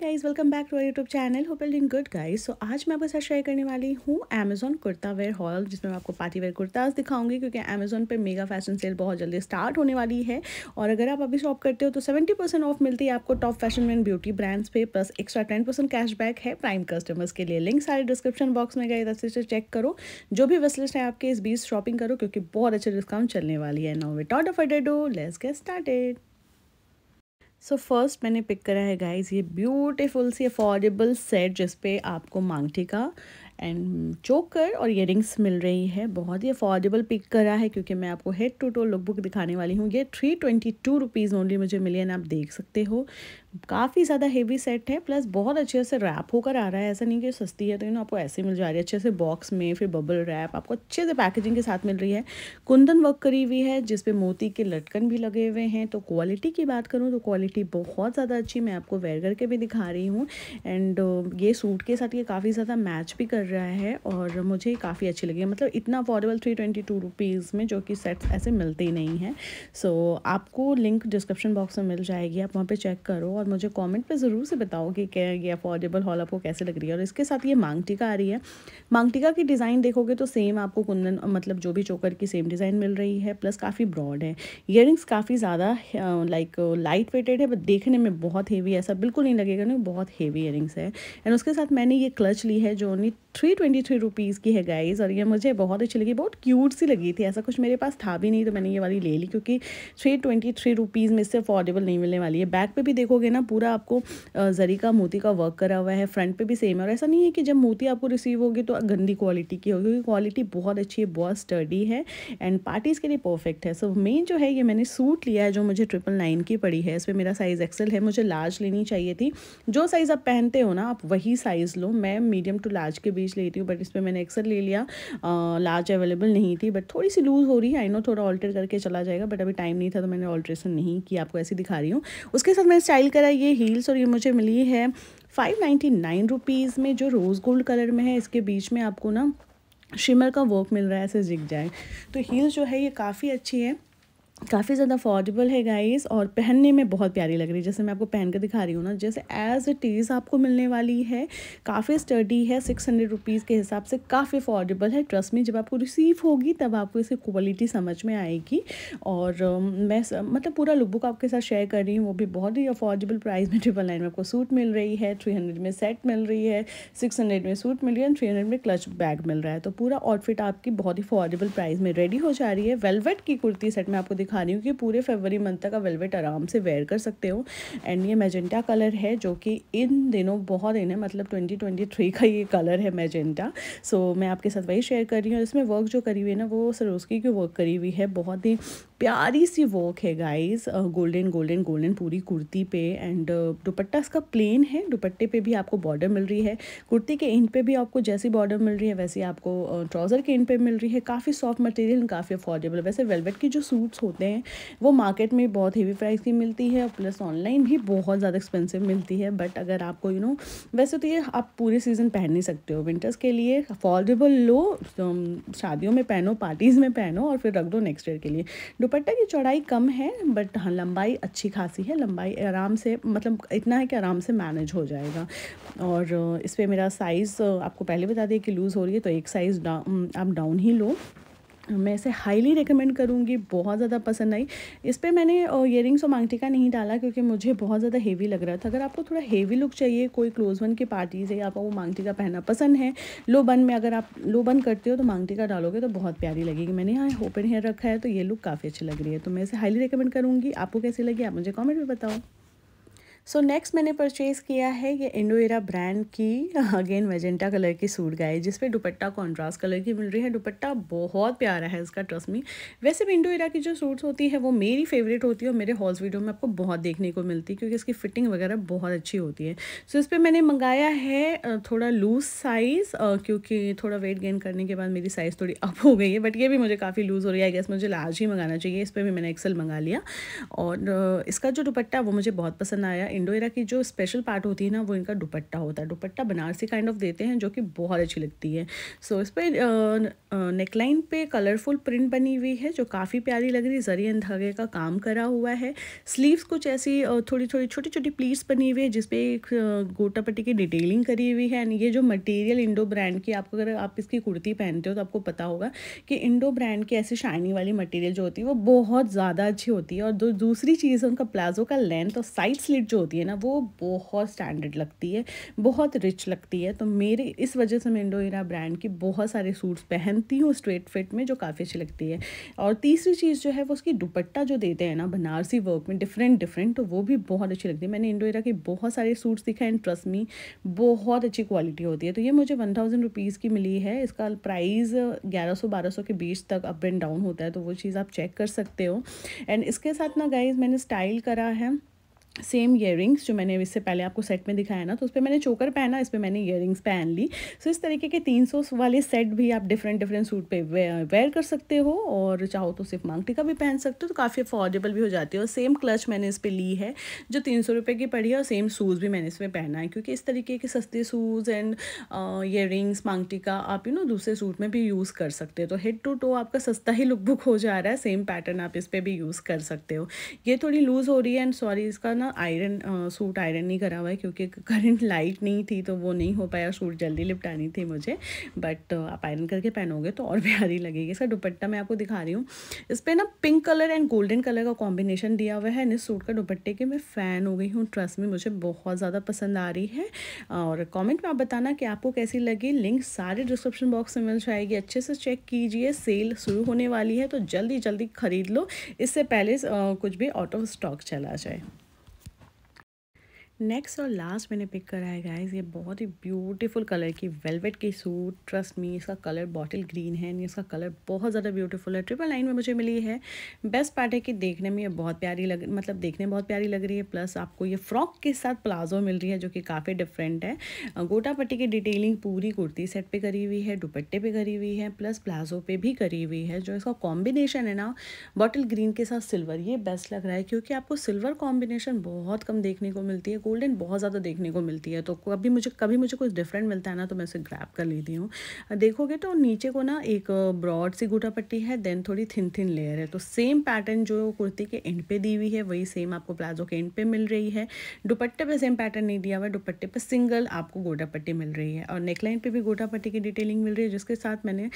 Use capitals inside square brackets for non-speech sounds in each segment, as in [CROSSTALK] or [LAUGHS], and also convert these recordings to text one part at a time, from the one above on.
hi guys welcome back to our YouTube channel hope all doing good guys so आज मैं आपके साथ share करने वाली हूँ अमेजोन कुर्ता वेयर हॉल जिसमें मैं आपको पार्टी वेयर कुर्ताज दिखाऊंगी क्योंकि अमेजोन पे मेगा फैशन सेल बहुत जल्दी स्टार्ट होने वाली है और अगर आप अभी शॉप करते हो तो सेवेंटी परसेंट ऑफ मिलती है आपको top fashion and beauty brands पे plus extra ten percent cashback है प्राइम कस्टमर्स के लिए लिंक सारे डिस्क्रिप्शन बॉक्स में गए अच्छे से चेक करो जो भी वेस्टलिस्ट है आपके इस बीच शॉपिंग करो क्योंकि बहुत अच्छे डिस्काउंट चलने वाली है now without of a let's get started so so, first मैंने पिक करा है गाइज ये ब्यूटीफुल सी अफोर्डेबल सेट जिसपे आपको मांगटी का एंड चोकर और इयर मिल रही है बहुत ही अफोर्डेबल पिक करा है क्योंकि मैं आपको head to toe look book दिखाने वाली हूँ ये three twenty two rupees only मुझे मिली एंड आप देख सकते हो काफ़ी ज़्यादा हेवी सेट है प्लस बहुत अच्छे से रैप होकर आ रहा है ऐसा नहीं कि सस्ती है तो इन आपको ऐसे मिल जा रही है अच्छे से बॉक्स में फिर बबल रैप आपको अच्छे से पैकेजिंग के साथ मिल रही है कुंदन वर्क करी हुई है जिसपे मोती के लटकन भी लगे हुए हैं तो क्वालिटी की बात करूँ तो क्वालिटी बहुत ज़्यादा अच्छी मैं आपको वेयर करके भी दिखा रही हूँ एंड ये सूट के साथ ये काफ़ी ज़्यादा मैच भी कर रहा है और मुझे काफ़ी अच्छी लगी मतलब इतना affordable three twenty two rupees में जो कि सेट्स ऐसे मिलते ही नहीं हैं सो आपको लिंक डिस्क्रिप्शन बॉक्स में मिल जाएगी आप वहाँ पर चेक करो और और मुझे कमेंट पे ज़रूर से बताओ कि क्या ये अफोर्डेबल हॉल आपको कैसे लग रही है और इसके साथ ये मांग आ रही है मांग की डिज़ाइन देखोगे तो सेम आपको कुंदन मतलब जो भी चोकर की सेम डिज़ाइन मिल रही है प्लस काफ़ी ब्रॉड है इयर काफ़ी ज़्यादा लाइक लाइट वेटेड है बट देखने में बहुत हेवी ऐसा बिल्कुल नहीं लगेगा ना बहुत हेवी इयर है एंड उसके साथ मैंने ये क्लच ली है जो only three twenty three rupees की है गाइज़ और ये मुझे बहुत अच्छी लगी बहुत क्यूट सी लगी थी ऐसा कुछ मेरे पास था भी नहीं तो मैंने ये वाली ले ली क्योंकि थ्री ट्वेंटी थ्री रुपीज़ में इससे अफोर्डेबल नहीं मिलने वाली है बैक पे भी देखोगे देखोगे ना पूरा आपको जरी का मोती का वर्क करा हुआ है फ्रंट पे भी सेम है और ऐसा नहीं है कि जब मोती आपको रिसीव होगी तो गंदी क्वालिटी की होगी क्योंकि क्वालिटी बहुत अच्छी है बहुत स्टडी है एंड पार्टीज़ के लिए परफेक्ट है सो so, मेन जो है ये मैंने सूट लिया है जो मुझे ट्रिपल नाइन की पड़ी है इसमें मेरा साइज़ एक्सेल है मुझे लार्ज लेनी चाहिए थी जो साइज़ आप पहनते हो ना आप वही साइज़ लो मैं मीडियम टू लार्ज के बीच लेती हूँ बट इस पर मैंने एक्सेल ले लिया लार्ज अवेलेबल नहीं थी बट थोड़ी सी लूज़ हो रही है आई नो थोड़ा ऑल्टर करके चला जाएगा बट अभी टाइम नहीं था तो मैंने ऑल्ट्रेशन नहीं किया आपको ऐसी दिखा रही हूँ उसके साथ मैं स्टाइल करा ये हील्स और ये मुझे मिली है फाइव नाइन्टी नाइन रुपीज़ में जो रोज़ गोल्ड कलर में है इसके बीच में आपको ना शिमर का वर्क मिल रहा है ऐसे जिग जाए तो हील्स जो है ये काफ़ी अच्छी है काफ़ी ज़्यादा अफोर्डेबल है गाइस और पहनने में बहुत प्यारी लग रही है जैसे मैं आपको पहन कर दिखा रही हूँ ना जैसे एज इट इज़ आपको मिलने वाली है काफ़ी स्टडी है सिक्स हंड्रेड रुपीज़ के हिसाब से काफ़ी अफोर्डेबल है ट्रस्ट में जब आपको रिसीव होगी तब आपको इसकी क्वालिटी समझ में आएगी और मैं मतलब पूरा लुकबुक आपके साथ शेयर कर रही हूँ वो भी बहुत ही अफोर्डेबल प्राइस में ट्रिपल नाइन में आपको सूट मिल रही है थ्री हंड्रेड में सेट मिल रही है सिक्स हंड्रेड में सूट मिल रही है थ्री हंड्रेड में क्लच बैग मिल रहा है तो पूरा आउटफिट आपकी बहुत ही अफोर्डेबल प्राइस में रेडी हो जा रही है वेलवेट की कुर्ती सेट में आपको दिखा रही हूँ कि पूरे फरवरी मंथ तक आप वेलवेट आराम से वेयर कर सकते हो एंड ये मैजेंटा कलर है जो कि इन दिनों बहुत इन है मतलब 2023 का ये कलर है मैजेंटा सो so, मैं आपके साथ वही शेयर कर रही हूँ इसमें वर्क जो करी हुई है ना वो सरोस्की की वर्क करी हुई है बहुत ही प्यारी सी वर्क है गाइस गोल्डन गोल्डन गोल्डन पूरी कुर्ती पे एंड दुपट्टा इसका प्लेन है दुपट्टे पे भी आपको बॉर्डर मिल रही है कुर्ती के इंड पे भी आपको जैसी बॉर्डर मिल रही है वैसी आपको ट्राउज़र के इंड पे मिल रही है काफ़ी सॉफ्ट मटेरियल काफ़ी अफोर्डेबल वैसे वेलवेट की जो सूट्स होते होते हैं वो मार्केट में बहुत हीवी प्राइस की मिलती है और प्लस ऑनलाइन भी बहुत ज़्यादा एक्सपेंसिव मिलती है बट अगर आपको यू नो वैसे तो ये आप पूरे सीज़न पहन नहीं सकते हो विंटर्स के लिए अफोर्डेबल लो um, शादियों में पहनो पार्टीज़ में पहनो और फिर रख दो नेक्स्ट ईयर के लिए दुपट्टा की चौड़ाई कम है बट हाँ लंबाई अच्छी खासी है लंबाई आराम से मतलब इतना है कि आराम से मैनेज हो जाएगा और uh, इस पर मेरा साइज़ uh, आपको पहले बता दिया कि लूज़ हो रही है तो एक साइज़ um, आप डाउन ही लो मैं इसे हाईली रिकमेंड करूँगी बहुत ज़्यादा पसंद आई इस पर मैंने ईयरिंग्स और मांगटिका नहीं डाला क्योंकि मुझे बहुत ज़्यादा हेवी लग रहा था अगर आपको थोड़ा हेवी लुक चाहिए कोई क्लोज वन की पार्टीज़ है आपको वो मांगटिका पहनना पसंद है लो बन में अगर आप लो बन करते हो तो मांगटिका डालोगे तो बहुत प्यारी लगेगी मैंने यहाँ ओपन हेयर रखा है तो ये लुक काफ़ी अच्छी लग रही है तो मैं इसे हाईली रिकमेंड करूँगी आपको कैसी लगी आप मुझे कॉमेंट में बताओ सो so, नेक्स्ट मैंने परचेज़ किया है ये इंडोएरा ब्रांड की अगेन मेजेंटा कलर की सूट गाई जिस पर दुपट्टा कॉन्ट्रास्ट कलर की मिल रही है दुपट्टा बहुत प्यारा है इसका ट्रस्ट मी वैसे भी इंडोएरा की जो सूट्स होती है वो मेरी फेवरेट होती है और मेरे हॉल्स वीडियो में आपको बहुत देखने को मिलती है क्योंकि इसकी फिटिंग वगैरह बहुत अच्छी होती है सो so, इस पर मैंने मंगाया है थोड़ा लूज साइज़ क्योंकि थोड़ा वेट गेन करने के बाद मेरी साइज़ थोड़ी अप हो गई है बट ये भी मुझे काफ़ी लूज़ हो रही है आई गेस मुझे लार्ज ही मंगाना चाहिए इस पर भी मैंने एक्सल मंगा लिया और इसका जो दुपट्टा वो मुझे बहुत पसंद आया इंडो इंडोरा की जो स्पेशल पार्ट होती है ना वो इनका दुपट्टा होता है दुपट्टा बनारसी काइंड ऑफ देते हैं जो कि बहुत अच्छी लगती है सो so, इस पर नेकलाइन पे कलरफुल प्रिंट बनी हुई है जो काफ़ी प्यारी लग रही है जरिए धागे का काम करा हुआ है स्लीव्स कुछ ऐसी थोड़ी थोड़ी छोटी छोटी प्लीट्स बनी हुई है जिसपे एक गोटापट्टी की डिटेलिंग करी हुई है एंड ये जो मटेरियल इंडो ब्रांड की आपको अगर आप इसकी कुर्ती पहनते हो तो आपको पता होगा कि इंडो ब्रांड की ऐसी शाइनी वाली मटेरियल जो होती है वो बहुत ज़्यादा अच्छी होती है और दूसरी चीज़ है उनका प्लाजो का लेंथ और साइड स्लिट जो होती है ना वो बहुत स्टैंडर्ड लगती है बहुत रिच लगती है तो मेरे इस वजह से मैं इंडो इरा ब्रांड की बहुत सारे सूट्स पहनती हूँ स्ट्रेट फिट में जो काफ़ी अच्छी लगती है और तीसरी चीज़ जो है वो उसकी दुपट्टा जो देते हैं ना बनारसी वर्क में डिफरेंट डिफरेंट तो वो भी बहुत अच्छी लगती है मैंने इंडो इरा के बहुत सारे सूट्स दिखाए एंड ट्रस्ट मी बहुत अच्छी क्वालिटी होती है तो ये मुझे वन थाउजेंड रुपीज़ की मिली है इसका प्राइस ग्यारह सौ बारह सौ के बीच तक अप एंड डाउन होता है तो वो चीज़ आप चेक कर सकते हो एंड इसके साथ ना गाइज मैंने स्टाइल करा है सेम ईयर जो मैंने इससे पहले आपको सेट में दिखाया ना तो उस पर मैंने चोकर पहना इस पर मैंने ईयर पहन ली सो so, इस तरीके के तीन सौ वाले सेट भी आप डिफरेंट डिफरेंट सूट पे वेयर कर सकते हो और चाहो तो सिर्फ मांग टिका भी पहन सकते हो तो काफ़ी अफोर्डेबल भी हो जाती है और सेम क्लच मैंने इस पर ली है जो तीन सौ रुपये की पड़ी है और सेम शूज़ भी मैंने इसमें पहना है क्योंकि इस तरीके के सस्ते शूज़ एंड ईयर रिंग्स मांग टिका आप यू नो दूसरे सूट में भी यूज़ कर सकते हो तो हेड टू टो आपका सस्ता ही लुक बुक हो जा रहा है सेम पैटर्न आप इस पर भी यूज़ कर सकते हो ये थोड़ी लूज़ हो रही है एंड सॉरी इसका ना ना आयरन सूट आयरन नहीं करा हुआ है क्योंकि करंट लाइट नहीं थी तो वो नहीं हो पाया सूट जल्दी लिपटानी थी मुझे बट आप आयरन करके पहनोगे तो और [LAUGHS] प्यारी लगेगी इसका दुपट्टा मैं आपको दिखा रही हूँ इस पर ना pink colour and golden colour का कॉम्बिनेशन दिया हुआ है एंड इस सूट का दुपट्टे के मैं फ़ैन हो गई हूँ ट्रस्ट में मुझे बहुत ज़्यादा पसंद आ रही है और कॉमेंट में आप बताना कि आपको कैसी लगी लिंक सारे डिस्क्रिप्शन बॉक्स में मिल जाएगी अच्छे से चेक कीजिए सेल शुरू होने वाली है तो जल्दी जल्दी ख़रीद लो इससे पहले कुछ भी आउट ऑफ स्टॉक चला जाए नेक्स्ट और लास्ट मैंने पिक करा है गाइज ये बहुत ही ब्यूटीफुल कलर की वेलवेट की सूट ट्रस्ट मी इसका कलर बॉटल ग्रीन है एंड इसका कलर बहुत ज़्यादा ब्यूटीफुल है ट्रिपल लाइन में मुझे मिली है बेस्ट पार्ट है कि देखने में ये बहुत प्यारी लग मतलब देखने में बहुत प्यारी लग रही है प्लस आपको ये फ्रॉक के साथ प्लाजो मिल रही है जो कि काफ़ी डिफरेंट है गोटापट्टी की डिटेलिंग पूरी कुर्ती सेट पर करी हुई है दुपट्टे पर करी हुई है प्लस प्लाजो पर भी करी हुई है जो इसका कॉम्बिनेशन है ना बॉटल ग्रीन के साथ सिल्वर ये बेस्ट लग रहा है क्योंकि आपको सिल्वर कॉम्बिनेशन बहुत कम देखने को मिलती है गोल्डन बहुत ज़्यादा देखने को मिलती है तो कभी मुझे कभी मुझे कुछ डिफरेंट मिलता है ना तो मैं उसे ग्रैप कर लेती हूँ देखोगे तो नीचे को ना एक ब्रॉड सी गुटा पट्टी है देन थोड़ी थिन थिन लेयर है तो सेम पैटर्न जो कुर्ती के एंड पे दी हुई है वही सेम आपको प्लाजो के एंड पे मिल रही है दुपट्टे पर सेम पैटर्न नहीं दिया हुआ है दुपट्टे पर सिंगल आपको गोटा पट्टी मिल रही है और नेकलाइन पर भी गोटा पट्टी की डिटेलिंग मिल रही है जिसके साथ मैंने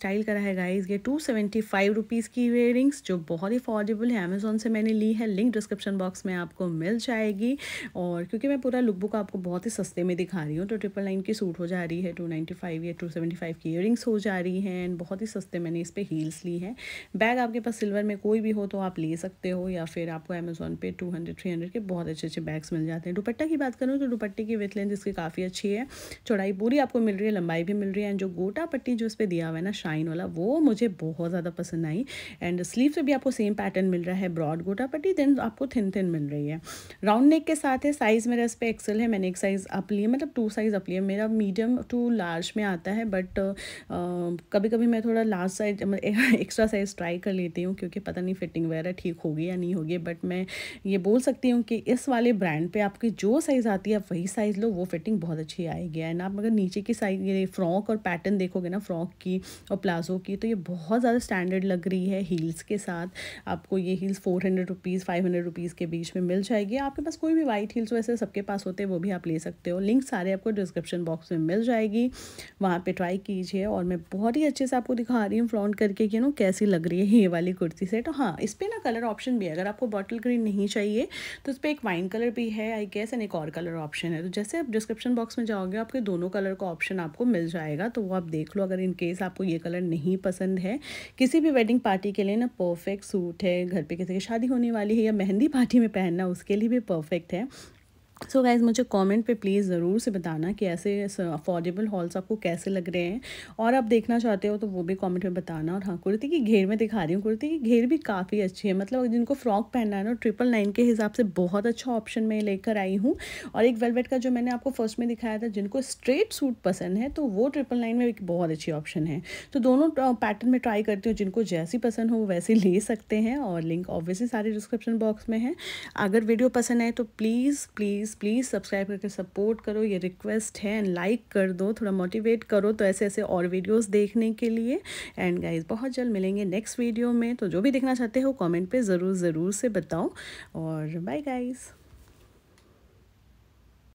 स्टाइल करा है गाइज ये टू सेवेंटी फाइव रुपीज़ की इयर जो बहुत ही अफोर्डेबल है अमेजोन से मैंने ली है लिंक डिस्क्रिप्शन बॉक्स में आपको मिल जाएगी और क्योंकि मैं पूरा लुक बुक आपको बहुत ही सस्ते में दिखा रही हूँ तो ट्रिपल नाइन की सूट हो जा रही है टू नाइन्टी फाइव या टू सेवेंटी फाइव की ईयरिंग्स हो जा रही हैं एंड बहुत ही सस्ते मैंने इस पर हील्स ली हैं बैग आपके पास सिल्वर में कोई भी हो तो आप ले सकते हो या फिर आपको अमेज़ोन पे टू हंड्रेड थ्री हंड्रेड के बहुत अच्छे अच्छे बैग्स मिल जाते हैं दुपट्टा की बात करूँ तो दुपट्टे की विथ लेंथ इसकी काफ़ी अच्छी है चौड़ाई पूरी आपको मिल रही है लंबाई भी मिल रही है एंड जो गोटा पट्टी जो इस पर दिया हुआ है ना शाइन वाला वो मुझे बहुत ज़्यादा पसंद आई एंड स्लीव से भी आपको सेम पैटर्न मिल रहा है ब्रॉड गोटा पट्टी देन आपको थिन थिन मिल रही है राउंड नेक के साथ हैं साइज़ मेरा इस पर एक्सल है मैंने एक साइज़ अप लिया मतलब टू साइज़ अप लिया मेरा मीडियम टू लार्ज में आता है बट कभी कभी मैं थोड़ा large size extra size try कर लेती हूँ क्योंकि पता नहीं फिटिंग वगैरह ठीक होगी या नहीं होगी बट मैं ये बोल सकती हूँ कि इस वाले ब्रांड पर आपकी जो साइज़ आती है आप वही साइज़ लो वो फिटिंग बहुत अच्छी आएगी एंड आप अगर नीचे की साइज ये फ्रॉक और पैटर्न देखोगे ना फ्रॉक की और प्लाजो की तो ये बहुत ज़्यादा स्टैंडर्ड लग रही है हील्स के साथ आपको ये heels four hundred rupees five hundred rupees के बीच में मिल जाएगी आपके पास कोई भी वाइट स्किल्स वैसे सबके पास होते हैं वो भी आप ले सकते हो लिंक सारे आपको डिस्क्रिप्शन बॉक्स में मिल जाएगी वहाँ पे ट्राई कीजिए और मैं बहुत ही अच्छे से आपको दिखा रही हूँ फ्लॉन्ट करके कि नो कैसी लग रही है ये वाली कुर्ती सेट तो हाँ इस पर ना कलर ऑप्शन भी है अगर आपको बॉटल ग्रीन नहीं चाहिए तो इस पर एक वाइन कलर भी है आई गैस एंड एक और कलर ऑप्शन है तो जैसे आप डिस्क्रिप्शन बॉक्स में जाओगे आपके दोनों कलर का ऑप्शन आपको मिल जाएगा तो वो आप देख लो अगर इनकेस आपको ये कलर नहीं पसंद है किसी भी वेडिंग पार्टी के लिए ना परफेक्ट सूट है घर पर किसी की शादी होने वाली है या मेहंदी पार्टी में पहनना उसके लिए भी परफेक्ट है सो so गाइज़ मुझे कमेंट पे प्लीज़ ज़रूर से बताना कि ऐसे अफोर्डेबल हॉल्स आपको कैसे लग रहे हैं और आप देखना चाहते हो तो वो भी कमेंट में बताना और हाँ कुर्ती की घेर में दिखा रही हूँ कुर्ती की घेर भी काफ़ी अच्छी है मतलब जिनको फ्रॉक पहनना है ना ट्रिपल नाइन के हिसाब से बहुत अच्छा ऑप्शन मैं लेकर आई हूँ और एक वेलवेट का जो मैंने आपको फर्स्ट में दिखाया था जिनको स्ट्रेट सूट पसंद है तो वो ट्रिपल नाइन में एक बहुत अच्छी ऑप्शन है तो दोनों पैटर्न में ट्राई करती हूँ जिनको जैसी पसंद हो वैसे ले सकते हैं और लिंक ऑब्वियसली सारे डिस्क्रिप्शन बॉक्स में है अगर वीडियो पसंद आए तो please please please please subscribe करके सपोर्ट करो ये रिक्वेस्ट है एंड लाइक कर दो थोड़ा मोटिवेट करो तो ऐसे ऐसे और वीडियोस देखने के लिए एंड गाइज बहुत जल्द मिलेंगे नेक्स्ट वीडियो में तो जो भी देखना चाहते हो कमेंट पे ज़रूर ज़रूर से बताओ और बाय गाइज़